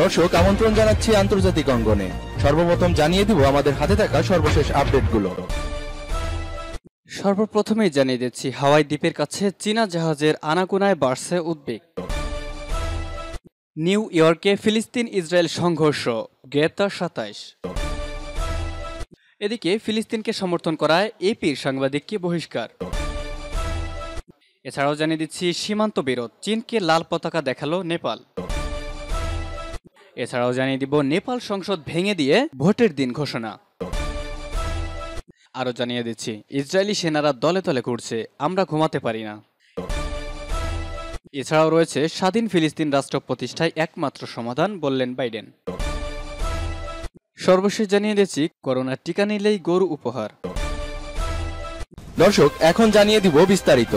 দর্শক আমন্ত্রণ জানাচ্ছি আন্তর্জাতিক অঙ্গনে সর্বপ্রথম জানিয়ে দিব আমাদের হাতে থাকা সর্বশেষ আপডেটগুলো সর্বপ্রথমেই জানিয়ে দিচ্ছি হাওয়াই দ্বীপের কাছে চীনা জাহাজের আনাকোনায় বাড়ছে উদ্বেগ নিউ ইয়র্কে ফিলিস্তিন ইসরায়েল সংঘর্ষ গ্রেপ্তার সাতাইশ এদিকে ফিলিস্তিনকে সমর্থন করায় এপির সাংবাদিককে বহিষ্কার এছাড়াও জানিয়ে দিচ্ছি সীমান্ত বিরোধ চীনকে লাল পতাকা দেখালো নেপাল এছাড়াও জানিয়ে দিব নেপাল সংসদ ভেঙে দিয়ে ভোটের দিন ঘোষণা আরও জানিয়ে দিচ্ছি ইসরায়েলি সেনারা দলে তলে করছে আমরা ঘুমাতে পারি না এছাড়াও রয়েছে স্বাধীন ফিলিস্তিন রাষ্ট্র প্রতিষ্ঠায় একমাত্র সমাধান বললেন বাইডেন সর্বশেষ জানিয়ে দিচ্ছি করোনার টিকা নিলেই গরু উপহার দর্শক এখন জানিয়ে দিব বিস্তারিত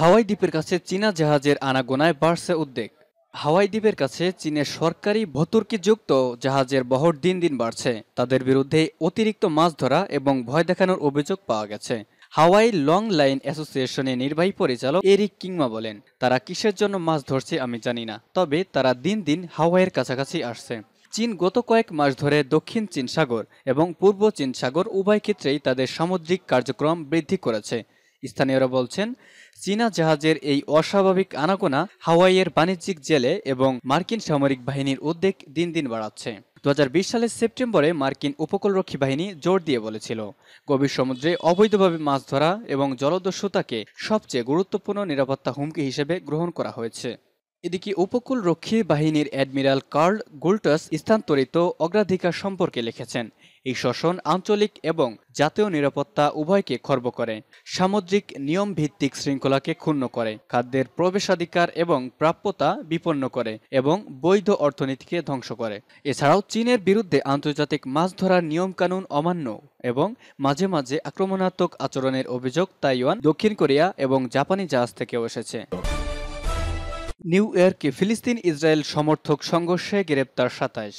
হাওয়াই দ্বীপের কাছে চীনা জাহাজের আনাগোনায় বাড়ছে উদ্বেগ হাওয়াই দ্বীপের কাছে চীনের সরকারি ভতুর্কিযুক্ত জাহাজের বহর দিন দিন বাড়ছে তাদের বিরুদ্ধে অতিরিক্ত মাছ ধরা এবং ভয় দেখানোর অভিযোগ পাওয়া গেছে হাওয়াই লং লাইন অ্যাসোসিয়েশনের নির্বাহী পরিচালক এরিক কিংমা বলেন তারা কিসের জন্য মাছ ধরছে আমি জানি না তবে তারা দিন দিন হাওয়াইয়ের কাছাকাছি আসছে চীন গত কয়েক মাস ধরে দক্ষিণ চীন সাগর এবং পূর্ব চীন সাগর উভয় ক্ষেত্রেই তাদের সামুদ্রিক কার্যক্রম বৃদ্ধি করেছে স্থানীয়রা বলছেন চীনা জাহাজের এই অস্বাভাবিক আনাগোনা হাওয়াইয়ের বাণিজ্যিক জেলে এবং মার্কিন সামরিক বাহিনীর উদ্বেগ দিন দিন বাড়াচ্ছে দু সালের সেপ্টেম্বরে মার্কিন উপকূলরক্ষী বাহিনী জোর দিয়ে বলেছিল গভীর সমুদ্রে অবৈধভাবে মাছ ধরা এবং জলদস্যুতাকে সবচেয়ে গুরুত্বপূর্ণ নিরাপত্তা হুমকি হিসেবে গ্রহণ করা হয়েছে এদিকে উপকূল রক্ষী বাহিনীর অ্যাডমিরাল কার্ল গুলটাস স্থানান্তরিত অগ্রাধিকার সম্পর্কে লিখেছেন এই শোষণ আঞ্চলিক এবং জাতীয় নিরাপত্তা উভয়কে খর্ব করে সামুদ্রিক নিয়ম ভিত্তিক শৃঙ্খলাকে ক্ষুণ্ণ করে খাদ্যের প্রবেশাধিকার এবং প্রাপ্যতা বিপন্ন করে এবং বৈধ অর্থনীতিকে ধ্বংস করে এছাড়াও চীনের বিরুদ্ধে আন্তর্জাতিক মাছ ধরার নিয়মকানুন অমান্য এবং মাঝে মাঝে আক্রমণাত্মক আচরণের অভিযোগ তাইওয়ান দক্ষিণ কোরিয়া এবং জাপানি জাহাজ থেকেও এসেছে নিউ ইয়র্কে ফিলিস্তিন ইসরায়েল সমর্থক সংঘর্ষে গ্রেপ্তার সাতাইশ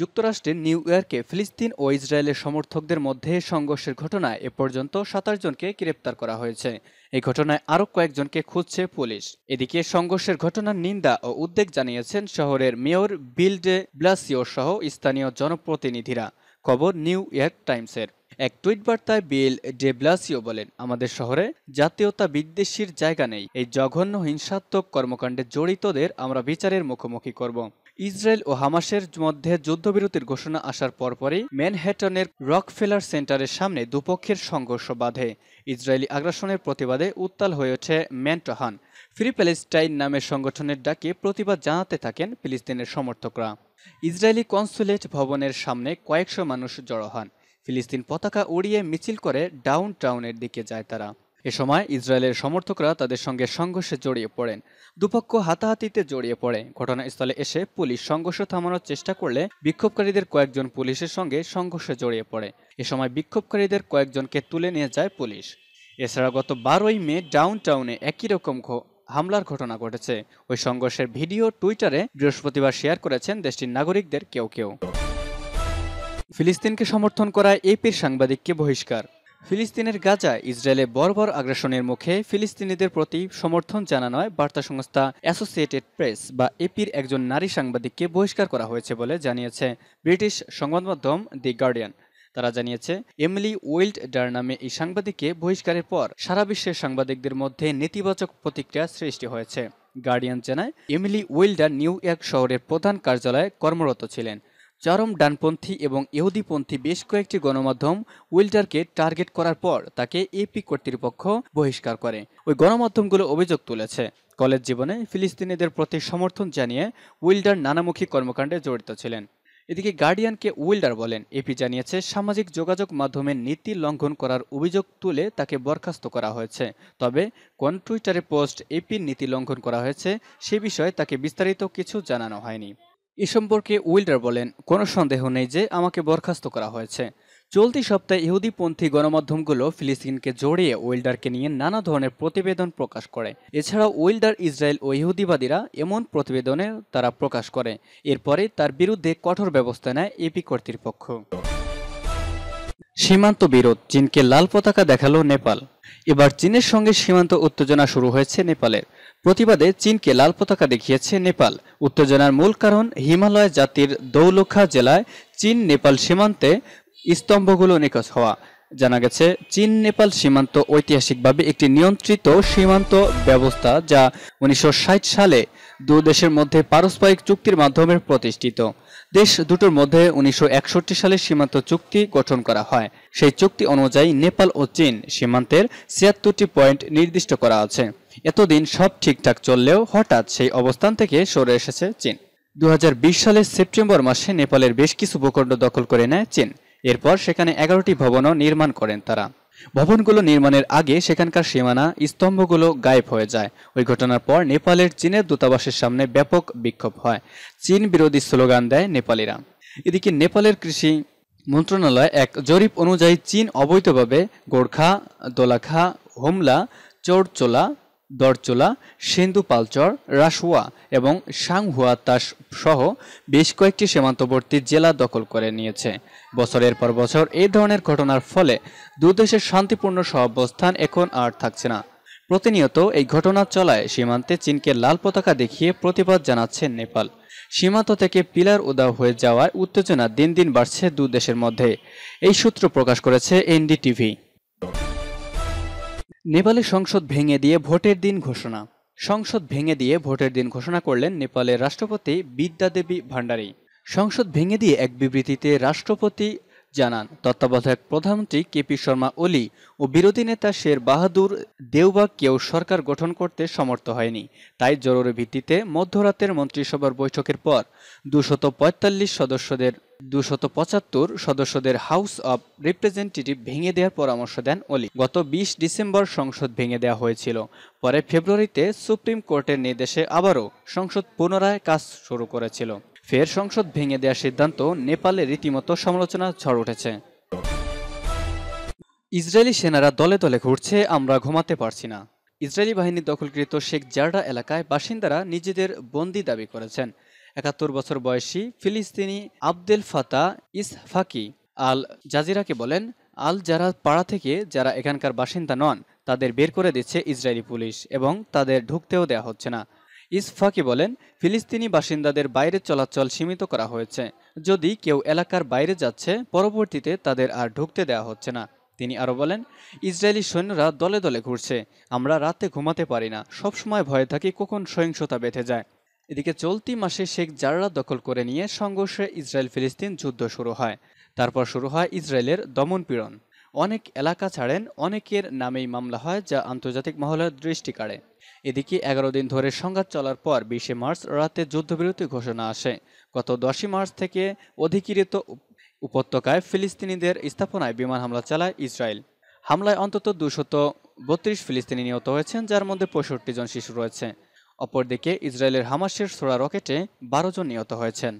যুক্তরাষ্ট্রের নিউ ইয়র্কে ফিলিস্তিন ও ইসরায়েলের সমর্থকদের মধ্যে সংঘর্ষের ঘটনায় এ পর্যন্ত সাতাশ জনকে গ্রেপ্তার করা হয়েছে এই ঘটনায় আরও কয়েকজনকে খুঁজছে পুলিশ এদিকে সংঘর্ষের ঘটনার নিন্দা ও উদ্বেগ জানিয়েছেন শহরের মেয়র বিল্ডে ব্লাসিও সহ স্থানীয় জনপ্রতিনিধিরা খবর নিউ ইয়র্ক টাইমসের এক টুইট বার্তায় বিল ব্লাসিও বলেন আমাদের শহরে জাতীয়তা বিদ্বেষীর জায়গা নেই এই জঘন্য হিংসাত্মক কর্মকাণ্ডে জড়িতদের আমরা বিচারের মুখোমুখি করব ইসরায়েল ও হামাসের মধ্যে যুদ্ধবিরতির ঘোষণা আসার পরপরই ম্যানহ্যাটনের ফেলার সেন্টারের সামনে দুপক্ষের সংঘর্ষ বাধে ইসরায়েলি আগ্রাসনের প্রতিবাদে উত্তাল হয়ে ওঠে ম্যান্টহান ফ্রি প্যালেস্টাইন নামের সংগঠনের ডাকে প্রতিবাদ জানাতে থাকেন ফিলিস্তিনের সমর্থকরা ইসরায়েলি কনসুলেট ভবনের সামনে কয়েকশো মানুষ জড়ো হন ফিলিস্তিন পতাকা উড়িয়ে মিছিল করে ডাউন টাউনের দিকে যায় তারা এ সময় ইসরায়েলের সমর্থকরা তাদের সঙ্গে সংঘর্ষে জড়িয়ে পড়েন দুপক্ষ হাতাহাতিতে জড়িয়ে পড়ে ঘটনাস্থলে এসে পুলিশ সংঘর্ষ থামানোর চেষ্টা করলে বিক্ষোভকারীদের কয়েকজন পুলিশের সঙ্গে সংঘর্ষে জড়িয়ে পড়ে এ সময় বিক্ষোভকারীদের কয়েকজনকে তুলে নিয়ে যায় পুলিশ এছাড়া গত বারোই মে ডাউন টাউনে একই রকম হামলার ঘটনা ঘটেছে ওই সংঘর্ষের ভিডিও টুইটারে বৃহস্পতিবার শেয়ার করেছেন দেশটির নাগরিকদের কেউ কেউ ফিলিস্তিনকে সমর্থন করা এপির সাংবাদিককে বহিষ্কার ফিলিস্তিনের গাজা ইসরায়েলে বর্বর আগ্রাসনের মুখে ফিলিস্তিনিদের প্রতি সমর্থন জানানোয় বার্তা সংস্থা অ্যাসোসিয়েটেড প্রেস বা এপির একজন নারী সাংবাদিককে বহিষ্কার করা হয়েছে বলে জানিয়েছে ব্রিটিশ সংবাদমাধ্যম দি গার্ডিয়ান তারা জানিয়েছে এমলি ওয়েল্ড ডার নামে এই সাংবাদিককে বহিষ্কারের পর সারা বিশ্বের সাংবাদিকদের মধ্যে নেতিবাচক প্রতিক্রিয়া সৃষ্টি হয়েছে গার্ডিয়ান জানায় এমিলি ওয়েল্ডার নিউ ইয়র্ক শহরের প্রধান কার্যালয়ে কর্মরত ছিলেন চরম ডানপন্থী এবং ইহুদিপন্থী বেশ কয়েকটি গণমাধ্যম উইল্টারকে টার্গেট করার পর তাকে এপি কর্তৃপক্ষ বহিষ্কার করে ওই গণমাধ্যমগুলো অভিযোগ তুলেছে কলেজ জীবনে ফিলিস্তিনিদের প্রতি সমর্থন জানিয়ে উইল্ডার নানামুখী কর্মকাণ্ডে জড়িত ছিলেন এদিকে গার্ডিয়ানকে উইল্ডার বলেন এপি জানিয়েছে সামাজিক যোগাযোগ মাধ্যমের নীতি লঙ্ঘন করার অভিযোগ তুলে তাকে বরখাস্ত করা হয়েছে তবে কোন টুইটারে পোস্ট এপির নীতি লঙ্ঘন করা হয়েছে সে বিষয়ে তাকে বিস্তারিত কিছু জানানো হয়নি এ সম্পর্কে উইল্ডার বলেন কোনো সন্দেহ নেই যে আমাকে বরখাস্ত করা হয়েছে চলতি সপ্তাহে ইহুদিপন্থী গণমাধ্যমগুলো ফিলিস্তিনকে জড়িয়ে ওয়েল্ডারকে নিয়ে নানা ধরনের প্রতিবেদন প্রকাশ করে এছাড়া ওয়েল্ডার ইসরায়েল ও ইহুদিবাদীরা এমন প্রতিবেদনে তারা প্রকাশ করে এরপরে তার বিরুদ্ধে কঠোর ব্যবস্থা নেয় এপি কর্তৃপক্ষ সীমান্ত বিরোধ চীনকে লাল পতাকা দেখালো নেপাল এবার চীনের সঙ্গে সীমান্ত উত্তেজনা শুরু হয়েছে নেপালের প্রতিবাদে চীনকে লাল পতাকা দেখিয়েছে নেপাল উত্তেজনার মূল কারণ হিমালয় জাতির দৌলখা জেলায় চীন নেপাল সীমান্তে স্তম্ভগুলো নিখোঁজ হওয়া জানা গেছে চীন নেপাল সীমান্ত ঐতিহাসিকভাবে একটি নিয়ন্ত্রিত সীমান্ত ব্যবস্থা যা উনিশশো সালে দুই দেশের মধ্যে পারস্পরিক চুক্তির মাধ্যমে প্রতিষ্ঠিত দেশ দুটোর মধ্যে উনিশশো সালে সীমান্ত চুক্তি গঠন করা হয় সেই চুক্তি অনুযায়ী নেপাল ও চীন সীমান্তের ছিয়াত্তরটি পয়েন্ট নির্দিষ্ট করা আছে এতদিন সব ঠিকঠাক চললেও হঠাৎ সেই অবস্থান থেকে সরে এসেছে চীন দু সালের সেপ্টেম্বর মাসে নেপালের বেশ কিছু ভূখণ্ড দখল করে নেয় চীন এরপর সেখানে এগারোটি ভবনও নির্মাণ করেন তারা ভবনগুলো নির্মাণের আগে সেখানকার সীমানা স্তম্ভগুলো গায়েব হয়ে যায় ওই ঘটনার পর নেপালের চীনের দূতাবাসের সামনে ব্যাপক বিক্ষোভ হয় চীন বিরোধী স্লোগান দেয় নেপালিরা এদিকে নেপালের কৃষি মন্ত্রণালয় এক জরিপ অনুযায়ী চীন অবৈধভাবে গোর্খা দোলাখা হোমলা চোরচোলা দরচোলা সিন্ধু পালচর রাসুয়া এবং তাস সহ বেশ কয়েকটি সীমান্তবর্তী জেলা দখল করে নিয়েছে বছরের পর বছর এই ধরনের ঘটনার ফলে দুদেশের শান্তিপূর্ণ সহাবস্থান এখন আর থাকছে না প্রতিনিয়ত এই ঘটনা চলায় সীমান্তে চীনকে লাল পতাকা দেখিয়ে প্রতিবাদ জানাচ্ছে নেপাল সীমান্ত থেকে পিলার উদা হয়ে যাওয়ার উত্তেজনা দিন দিন বাড়ছে দু দেশের মধ্যে এই সূত্র প্রকাশ করেছে এনডিটিভি নেপালে সংসদ ভেঙে দিয়ে ভোটের দিন ঘোষণা সংসদ ভেঙে দিয়ে ভোটের দিন ঘোষণা করলেন নেপালের রাষ্ট্রপতি বিদ্যাদেবী ভান্ডারী সংসদ ভেঙে দিয়ে এক বিবৃতিতে রাষ্ট্রপতি জানান তত্ত্বাবধায়ক প্রধানমন্ত্রী কেপি শর্মা ওলি ও বিরোধী নেতা শের বাহাদুর দেওবা কেউ সরকার গঠন করতে সমর্থ হয়নি তাই জরুরি ভিত্তিতে মধ্যরাতের মন্ত্রিসভার বৈঠকের পর দুশত সদস্যদের দুশত সদস্যদের হাউস অব রিপ্রেজেন্টেটিভ ভেঙে দেওয়ার পরামর্শ দেন অলি গত ২০ ডিসেম্বর সংসদ ভেঙে দেওয়া হয়েছিল পরে ফেব্রুয়ারিতে সুপ্রিম কোর্টের নির্দেশে আবারও সংসদ পুনরায় কাজ শুরু করেছিল ফের সংসদ ভেঙে দেওয়ার সিদ্ধান্ত নেপালে রীতিমতো সমালোচনা ঝড় উঠেছে ইসরায়েলি সেনারা দলে দলে ঘুরছে আমরা ঘুমাতে পারছি না ইসরায়েলি বাহিনী দখলকৃত শেখ জার্ডা এলাকায় বাসিন্দারা নিজেদের বন্দি দাবি করেছেন একাত্তর বছর বয়সী ফিলিস্তিনি আবদেল ফাতা ইসফাকি আল জাজিরাকে বলেন আল জারা পাড়া থেকে যারা এখানকার বাসিন্দা নন তাদের বের করে দিচ্ছে ইসরায়েলি পুলিশ এবং তাদের ঢুকতেও দেওয়া হচ্ছে না ইসফাকি বলেন ফিলিস্তিনি বাসিন্দাদের বাইরে চলাচল সীমিত করা হয়েছে যদি কেউ এলাকার বাইরে যাচ্ছে পরবর্তীতে তাদের আর ঢুকতে দেওয়া হচ্ছে না তিনি আরও বলেন ইসরায়েলি সৈন্যরা দলে দলে ঘুরছে আমরা রাতে ঘুমাতে পারি না সবসময় ভয়ে থাকি কখন সহিংসতা বেঁধে যায় এদিকে চলতি মাসে শেখ জাররা দখল করে নিয়ে সংঘর্ষে ইসরায়েল ফিলিস্তিন যুদ্ধ শুরু হয় তারপর শুরু হয় ইসরায়েলের দমনপীড়ন অনেক এলাকা ছাড়েন অনেকের নামেই মামলা হয় যা আন্তর্জাতিক মহলের দৃষ্টি কাড়ে এদিকে এগারো দিন ধরে সংঘাত চলার পর বিশে মার্চ রাতে যুদ্ধবিরতি ঘোষণা আসে গত দশই মার্চ থেকে অধিকৃত উপত্যকায় ফিলিস্তিনিদের স্থাপনায় বিমান হামলা চালায় ইসরায়েল হামলায় অন্তত দুশত বত্রিশ ফিলিস্তিনি নিহত হয়েছেন যার মধ্যে পঁয়ষট্টি জন শিশু রয়েছে অপরদিকে ইসরায়েলের হামাসের ছোড়া রকেটে বারো জন নিহত হয়েছেন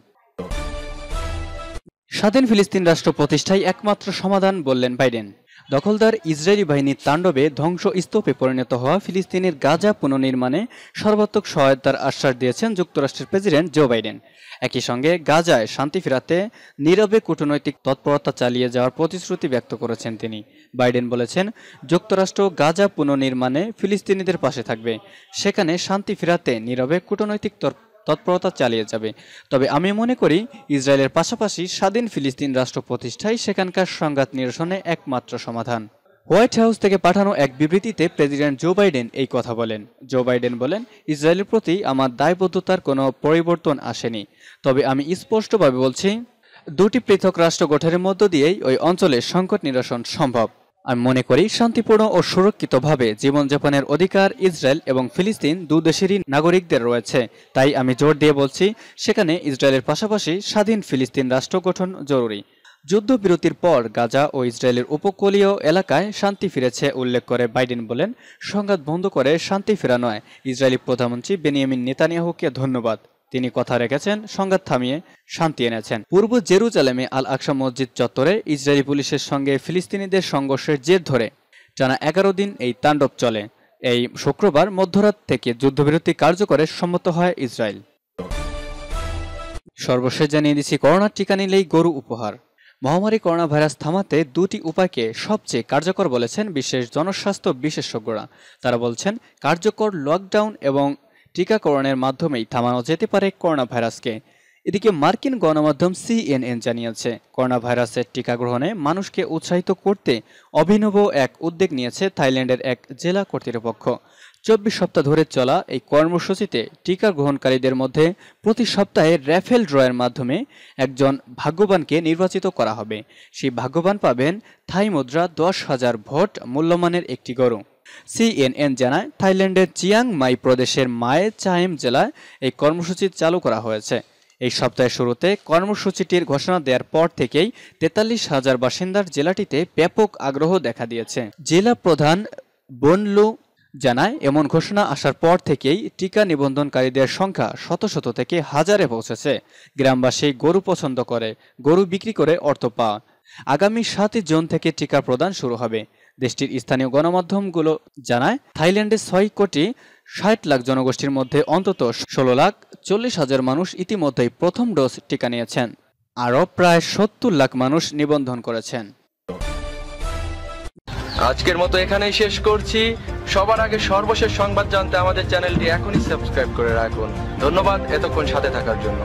স্বাধীন ফিলিস্তিন রাষ্ট্র প্রতিষ্ঠায় একমাত্র সমাধান বললেন বাইডেন দখলদার ইসরায়েলি বাহিনীর তাণ্ডবে ধ্বংসস্তূপে পরিণত হওয়া ফিলিস্তিনের গাজা পুনর্নির্মাণে সর্বাত্মক সহায়তার আশ্বাস দিয়েছেন যুক্তরাষ্ট্রের প্রেসিডেন্ট জো বাইডেন একই সঙ্গে গাজায় শান্তি ফেরাতে নীরবে কূটনৈতিক তৎপরতা চালিয়ে যাওয়ার প্রতিশ্রুতি ব্যক্ত করেছেন তিনি বাইডেন বলেছেন যুক্তরাষ্ট্র গাজা পুনর্নির্মাণে ফিলিস্তিনিদের পাশে থাকবে সেখানে শান্তি ফেরাতে নীরবে কূটনৈতিক তৎপর তৎপরতা চালিয়ে যাবে তবে আমি মনে করি ইসরায়েলের পাশাপাশি স্বাধীন ফিলিস্তিন রাষ্ট্র প্রতিষ্ঠাই সেখানকার সংঘাত নিরসনে একমাত্র সমাধান হোয়াইট হাউস থেকে পাঠানো এক বিবৃতিতে প্রেসিডেন্ট জো বাইডেন এই কথা বলেন জো বাইডেন বলেন ইসরায়েলের প্রতি আমার দায়বদ্ধতার কোনো পরিবর্তন আসেনি তবে আমি স্পষ্টভাবে বলছি দুটি পৃথক রাষ্ট্র গঠনের মধ্য দিয়েই ওই অঞ্চলের সংকট নিরসন সম্ভব আমি মনে করি শান্তিপূর্ণ ও সুরক্ষিতভাবে জীবনযাপনের অধিকার ইসরায়েল এবং ফিলিস্তিন দু দেশেরই নাগরিকদের রয়েছে তাই আমি জোর দিয়ে বলছি সেখানে ইসরায়েলের পাশাপাশি স্বাধীন ফিলিস্তিন রাষ্ট্র গঠন জরুরি যুদ্ধবিরতির পর গাজা ও ইসরায়েলের উপকূলীয় এলাকায় শান্তি ফিরেছে উল্লেখ করে বাইডেন বলেন সংঘাত বন্ধ করে শান্তি নয় ইসরায়েলি প্রধানমন্ত্রী বেনিয়ামিন নেতানিয়াহুকে ধন্যবাদ তিনি কথা রেখেছেন সংঘাত থামিয়ে শান্তি এনেছেন পূর্ব জেরুজালেমে আল আকসা মসজিদ চত্বরে ইসরায়েলি পুলিশের সঙ্গে ফিলিস্তিনিদের সংঘর্ষের জের ধরে টানা এগারো দিন এই তাণ্ডব চলে এই শুক্রবার মধ্যরাত থেকে যুদ্ধবিরতি কার্যকরে সম্মত হয় ইসরায়েল সর্বশেষ জানিয়ে দিচ্ছি করোনার টিকা নিলেই গরু উপহার মহামারী করোনা ভাইরাস থামাতে দুটি উপায়কে সবচেয়ে কার্যকর বলেছেন বিশেষ জনস্বাস্থ্য বিশেষজ্ঞরা তারা বলছেন কার্যকর লকডাউন এবং টিকাকরণের মাধ্যমেই থামানো যেতে পারে করোনা ভাইরাসকে এদিকে মার্কিন গণমাধ্যম সিএনএন জানিয়েছে করোনা ভাইরাসের টিকা গ্রহণে মানুষকে উৎসাহিত করতে অভিনব এক উদ্যোগ নিয়েছে থাইল্যান্ডের এক জেলা কর্তৃপক্ষ চব্বিশ সপ্তাহ ধরে চলা এই কর্মসূচিতে টিকা গ্রহণকারীদের মধ্যে প্রতি সপ্তাহে র্যাফেল ড্রয়ের মাধ্যমে একজন ভাগ্যবানকে নির্বাচিত করা হবে সেই ভাগ্যবান পাবেন থাই মুদ্রা দশ হাজার ভোট মূল্যমানের একটি গরু সিএনএন জানায় থাইল্যান্ডের চিয়াং মাই প্রদেশের মায়ে চাইম জেলায় এই কর্মসূচি চালু করা হয়েছে এই সপ্তাহের শুরুতে কর্মসূচিটির ঘোষণা দেওয়ার পর থেকেই তেতাল্লিশ হাজার বাসিন্দার জেলাটিতে ব্যাপক আগ্রহ দেখা দিয়েছে জেলা প্রধান বনলু জানায় এমন ঘোষণা আসার পর থেকেই টিকা নিবন্ধনকারীদের সংখ্যা শত শত থেকে হাজারে পৌঁছেছে গ্রামবাসী গরু পছন্দ করে গরু বিক্রি করে অর্থ পাওয়া আগামী সাতই জুন থেকে টিকা প্রদান শুরু হবে দেশটির স্থানীয় গণমাধ্যমগুলো জানায় থাইল্যান্ডে ছয় কোটি ষাট লাখ জনগোষ্ঠীর মধ্যে অন্তত ষোলো লাখ চল্লিশ হাজার মানুষ ইতিমধ্যেই প্রথম ডোজ টিকা নিয়েছেন আরও প্রায় সত্তর লাখ মানুষ নিবন্ধন করেছেন আজকের মতো এখানেই শেষ করছি সবার আগে সর্বশেষ সংবাদ জানতে আমাদের চ্যানেলটি এখনই সাবস্ক্রাইব করে রাখুন ধন্যবাদ এতক্ষণ সাথে থাকার জন্য